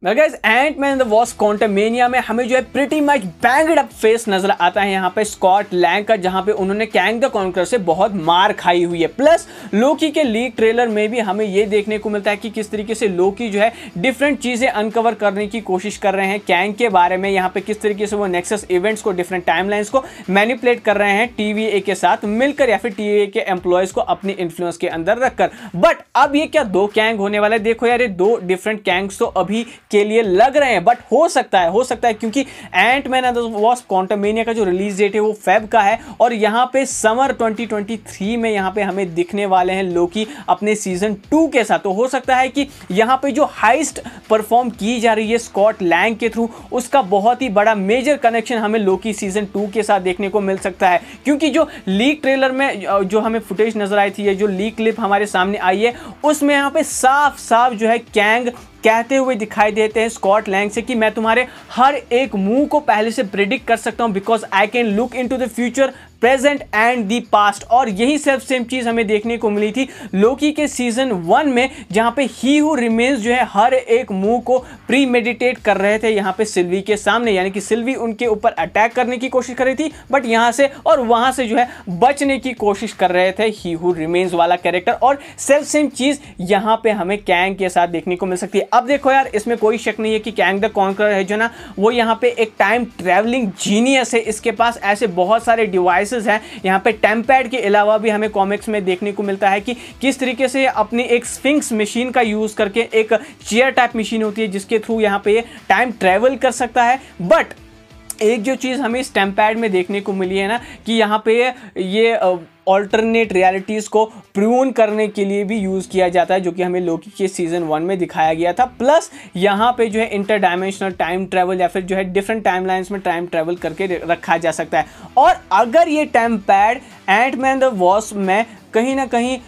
well guys, Ant-Man the Wasp में हमें जो है pretty much banged up face नजर आता है यहाँ पे स्कॉट लैंग का जहाँ पे उन्होंने कैंग द कॉन्कर से बहुत मार खाई हुई है प्लस लोकी के लीक ट्रेलर में भी हमें ये देखने को मिलता है कि किस तरीके से लोकी जो है डिफरेंट चीज़ें अनकवर करने की कोशिश कर रहे हैं कैंग के बारे में यहाँ पे किस तरीके से वो नेक्सस इवेंट्स को डिफरेंट टाइम को मैनिपुलेट कर रहे हैं टी के साथ मिलकर या फिर टी के एम्प्लॉयज़ को अपने इन्फ्लुएंस के अंदर रखकर बट अब ये क्या दो कैंग होने वाला है देखो यार ये दो डिफरेंट कैंग्स तो अभी के लिए लग रहे हैं बट हो सकता है हो सकता है क्योंकि ant man and wasp Quantumania का जो रिलीज डेट है वो फेब का है और यहाँ पे समर 2023 में यहाँ पे हमें दिखने वाले हैं लोकी अपने सीजन टू के साथ तो हो सकता है कि यहाँ पे जो हाइस्ट परफॉर्म की जा रही है स्कॉट लैंग के थ्रू उसका बहुत ही बड़ा मेजर कनेक्शन हमें लोकी सीजन टू के साथ देखने को मिल सकता है क्योंकि जो लीक ट्रेलर में जो हमें फुटेज नजर आई थी जो लीक क्लिप हमारे सामने आई है उसमें यहाँ पे साफ साफ जो है कैंग कहते हुए दिखाई देते हैं स्कॉट लैंग से कि मैं तुम्हारे हर एक मूव को पहले से प्रिडिक्ट कर सकता हूं because I can look in to the future present and the past और यही सेल्फ सेम चीज़ हमें देखने को मिली थी लोकी के सीजन वन में जहाँ पे ही हु रिमेन्स जो है हर एक मूव को प्री मेडिटेट कर रहे थे यहाँ पे सिल्वी के सामने यानी कि सिल्वी उनके ऊपर अटैक करने की कोशिश कर रही थी बट यहां से और वहां से जो है बचने की कोशिश कर रहे थे ही हु रिमेन्स वाला कैरेक्टर और सेल्फ सेम चीज़ यहाँ पे हमें कैंग के साथ देखने को मिल सकती है अब देखो यार इसमें कोई शक नहीं है कि कैंग द कॉन्कर है जो ना वो यहाँ पे एक टाइम ट्रेवलिंग जीनियस है इसके पास ऐसे बहुत सारे डिवाइस डिवाइसेस हैं यहाँ पे टेम्पैड के अलावा भी हमें कॉमिक्स में देखने को मिलता है कि किस तरीके से अपनी एक स्फिंक्स मशीन का यूज़ करके एक चेयर टाइप मशीन होती है जिसके थ्रू यहाँ पे टाइम ट्रेवल कर सकता है बट एक जो चीज़ हमें इस पैड में देखने को मिली है ना कि यहाँ पे ये ऑल्टरनेट रियलिटीज़ को प्रून करने के लिए भी यूज़ किया जाता है जो कि हमें लोकी के सीज़न वन में दिखाया गया था प्लस यहाँ पे जो है इंटर डायमेंशनल टाइम ट्रैवल या फिर जो है डिफरेंट टाइम में टाइम ट्रैवल करके रखा जा सकता है और अगर ये tempad ant man the wasp में कहीं ना कहीं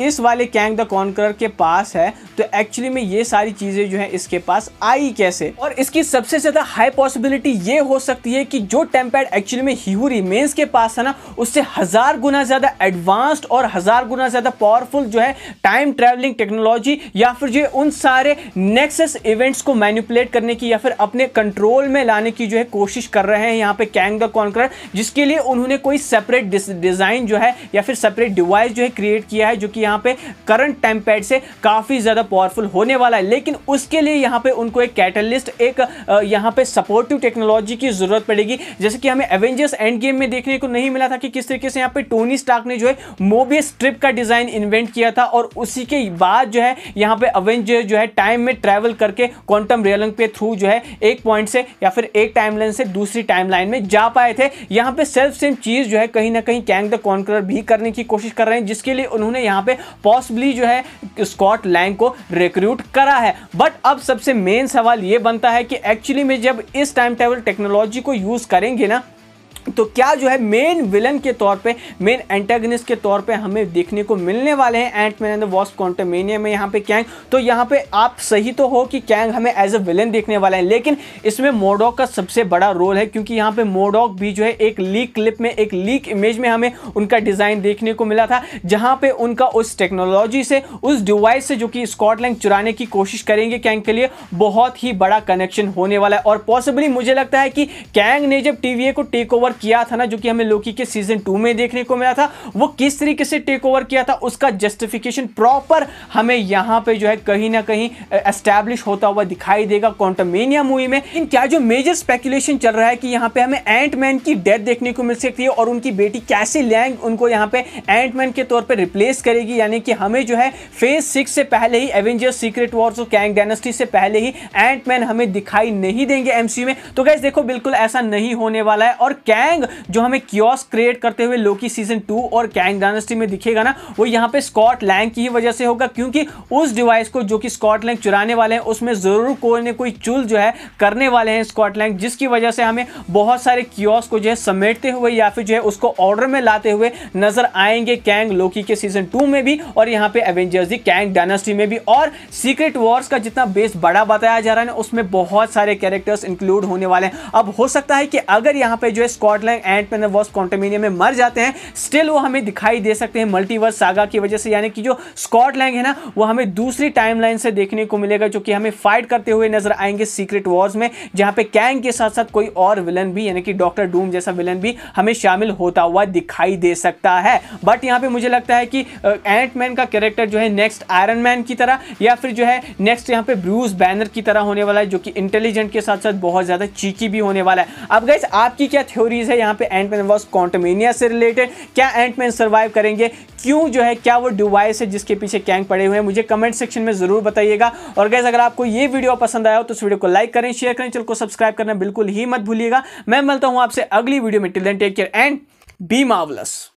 इस वाले कैंग द कॉन्करर के पास है तो एक्चुअली में ये सारी चीज़ें जो है इसके पास आई कैसे और इसकी सबसे ज़्यादा हाई पॉसिबिलिटी ये हो सकती है कि जो टेम्पैड एक्चुअली में हीहू रिमेन्स के पास है ना उससे हज़ार गुना ज़्यादा एडवांस्ड और हज़ार गुना ज़्यादा पावरफुल जो है टाइम ट्रैवलिंग टेक्नोलॉजी या फिर जो उन सारे नेक्सस इवेंट्स को मैनिपुलेट करने की या फिर अपने कंट्रोल में लाने की जो है कोशिश कर रहे हैं यहाँ पे कैंग द कॉन्करर जिसके लिए उन्होंने कोई सेपरेट डिज़ाइन जो है या फिर सेपरेट डिवाइस जो है क्रिएट किया है है जो कि यहाँ पे करंट टाइम पैड से काफ़ी ज़्यादा पावरफुल होने वाला है लेकिन उसके लिए यहाँ पे उनको एक कैटलिस्ट एक यहाँ पे सपोर्टिव टेक्नोलॉजी की ज़रूरत पड़ेगी जैसे कि हमें एवेंजर्स एंड गेम में देखने को नहीं मिला था कि किस तरीके से यहाँ पे टोनी स्टार्क ने जो है मोबियस स्ट्रिप का डिज़ाइन इन्वेंट किया था और उसी के बाद जो है यहाँ पे अवेंजर जो है टाइम में ट्रैवल करके क्वांटम रेलंग पे थ्रू जो है एक पॉइंट से या फिर एक टाइमलाइन से दूसरी टाइमलाइन में जा पाए थे यहाँ पे सेल्फ सेम चीज़ जो है कहीं ना कहीं कैंग द कॉन्करर भी करने की कोशिश कर रहे हैं जिसके लिए उन्होंने उन्होंने यहाँ पे पॉसिबली जो है स्कॉट लैंग को रिक्रूट करा है बट अब सबसे मेन सवाल ये बनता है कि एक्चुअली में जब इस टाइम टेबल टेक्नोलॉजी को यूज़ करेंगे ना तो क्या जो है मेन विलन के तौर पे मेन एंटेगनिस्ट के तौर पे हमें देखने को मिलने वाले हैं ant man and wasp Quantumania में यहाँ पे कैंग तो यहाँ पे आप सही तो हो कि कैंग हमें एज अ विलन देखने वाला है लेकिन इसमें मोडॉक का सबसे बड़ा रोल है क्योंकि यहाँ पे मोडॉक भी जो है एक लीक क्लिप में एक लीक इमेज में हमें उनका डिज़ाइन देखने को मिला था जहाँ पर उनका उस टेक्नोलॉजी से उस डिवाइस से जो कि स्कॉटलैंड चुराने की कोशिश करेंगे कैंग के लिए बहुत ही बड़ा कनेक्शन होने वाला है और पॉसिबली मुझे लगता है कि कैंग ने जब टी को टेक ओवर ओवर किया था ना जो कि हमें लोकी के सीजन टू में देखने को मिला था वो किस तरीके से टेक ओवर किया था उसका जस्टिफिकेशन प्रॉपर हमें यहाँ पे जो है कहीं ना कहीं एस्टैब्लिश होता हुआ दिखाई देगा क्वांटमेनिया मूवी में इन क्या जो मेजर स्पेकुलेशन चल रहा है कि यहाँ पे हमें एंट मैन की डेथ देखने को मिल सकती है और उनकी बेटी कैसी लैंग उनको यहाँ पे एंट मैन के तौर पर रिप्लेस करेगी यानी कि हमें जो है फेज सिक्स से पहले ही एवेंजर्स सीक्रेट वॉर्स और कैंग डायनेस्टी से पहले ही एंट मैन हमें दिखाई नहीं देंगे एमसीयू में तो कैसे देखो बिल्कुल ऐसा नहीं होने वाला है और कैंग कैंग जो हमें क्योस क्रिएट करते हुए लोकी सीजन टू और कैंग डायनेस्टी में दिखेगा ना वो यहाँ पे स्कॉट लैंग की वजह से होगा क्योंकि उस डिवाइस को जो कि स्कॉट लैंग चुराने वाले हैं उसमें ज़रूर कोई ना कोई चुल जो है करने वाले हैं स्कॉट लैंग जिसकी वजह से हमें बहुत सारे क्योस को जो है समेटते हुए या फिर जो है उसको ऑर्डर में लाते हुए नजर आएंगे कैंग लोकी के सीजन टू में भी और यहाँ पे एवेंजर्स दी कैंग डायनेस्टी में भी और सीक्रेट वॉर्स का जितना बेस बड़ा बताया जा रहा है ना उसमें बहुत सारे कैरेक्टर्स इंक्लूड होने वाले हैं अब हो सकता है कि अगर यहाँ पे जो है स्पॉटलैंग एंड में वॉस कॉन्टेमिनियम में मर जाते हैं स्टिल वो हमें दिखाई दे सकते हैं मल्टीवर्स सागा की वजह से यानी कि जो लैंग है ना वो हमें दूसरी टाइमलाइन से देखने को मिलेगा जो कि हमें फाइट करते हुए नजर आएंगे सीक्रेट वॉर्स में जहाँ पे कैंग के साथ साथ कोई और विलन भी यानी कि डॉक्टर डूम जैसा विलन भी हमें शामिल होता हुआ दिखाई दे सकता है बट यहाँ पे मुझे लगता है कि एंट मैन का कैरेक्टर जो है नेक्स्ट आयरन मैन की तरह या फिर जो है नेक्स्ट यहाँ पे ब्रूस बैनर की तरह होने वाला है जो कि इंटेलिजेंट के साथ साथ बहुत ज़्यादा चीकी भी होने वाला है अब गैस आपकी क्या थ्योरी सीरीज है यहाँ पे एंटमैन वॉज कॉन्टमेनिया से रिलेटेड क्या एंटमैन सर्वाइव करेंगे क्यों जो है क्या वो डिवाइस है जिसके पीछे कैंग पड़े हुए हैं मुझे कमेंट सेक्शन में ज़रूर बताइएगा और गैस अगर आपको ये वीडियो पसंद आया हो तो इस वीडियो को लाइक करें शेयर करें चल को सब्सक्राइब करना बिल्कुल ही मत भूलिएगा मैं मिलता हूँ आपसे अगली वीडियो में till then take care and be मावलस